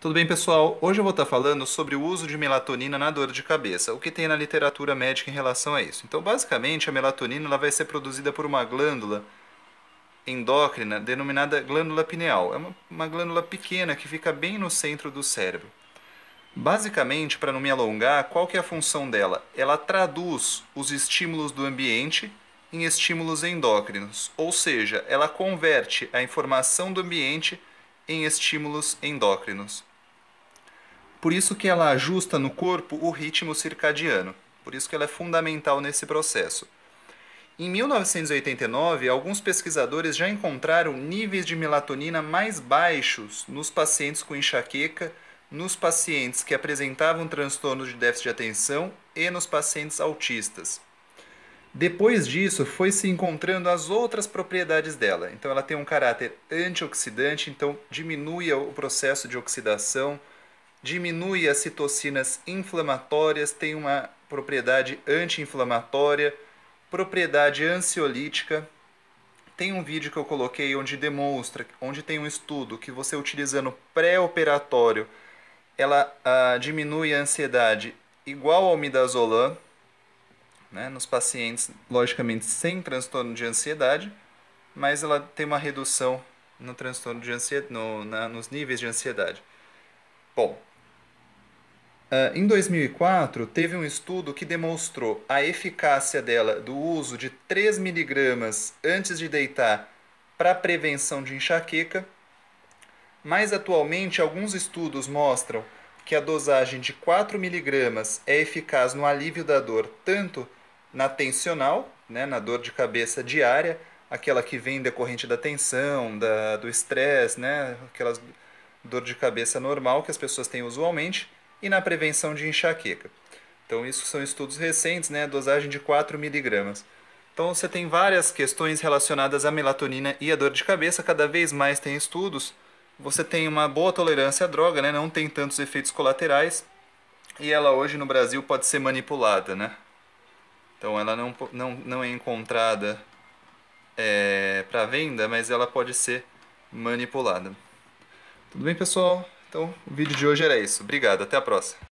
Tudo bem, pessoal? Hoje eu vou estar tá falando sobre o uso de melatonina na dor de cabeça, o que tem na literatura médica em relação a isso. Então, basicamente, a melatonina ela vai ser produzida por uma glândula endócrina denominada glândula pineal. É uma, uma glândula pequena que fica bem no centro do cérebro. Basicamente, para não me alongar, qual que é a função dela? Ela traduz os estímulos do ambiente em estímulos endócrinos, ou seja, ela converte a informação do ambiente em estímulos endócrinos. Por isso que ela ajusta no corpo o ritmo circadiano. Por isso que ela é fundamental nesse processo. Em 1989, alguns pesquisadores já encontraram níveis de melatonina mais baixos nos pacientes com enxaqueca, nos pacientes que apresentavam transtorno de déficit de atenção e nos pacientes autistas. Depois disso, foi se encontrando as outras propriedades dela. Então, ela tem um caráter antioxidante, então diminui o processo de oxidação, diminui as citocinas inflamatórias, tem uma propriedade anti-inflamatória, propriedade ansiolítica. Tem um vídeo que eu coloquei onde demonstra, onde tem um estudo que você utilizando pré-operatório, ela ah, diminui a ansiedade igual ao midazolam, né, nos pacientes, logicamente, sem transtorno de ansiedade, mas ela tem uma redução no transtorno de ansiedade, no, na, nos níveis de ansiedade. Bom, Uh, em 2004, teve um estudo que demonstrou a eficácia dela do uso de 3 miligramas antes de deitar para prevenção de enxaqueca. Mas atualmente, alguns estudos mostram que a dosagem de 4 miligramas é eficaz no alívio da dor tanto na tensional, né, na dor de cabeça diária, aquela que vem decorrente da tensão, da, do estresse, né, aquelas dor de cabeça normal que as pessoas têm usualmente, e na prevenção de enxaqueca. Então, isso são estudos recentes, né, dosagem de 4 miligramas. Então, você tem várias questões relacionadas à melatonina e à dor de cabeça, cada vez mais tem estudos. Você tem uma boa tolerância à droga, né, não tem tantos efeitos colaterais, e ela hoje no Brasil pode ser manipulada, né? Então ela não, não, não é encontrada é, para venda, mas ela pode ser manipulada. Tudo bem, pessoal? Então o vídeo de hoje era isso. Obrigado, até a próxima.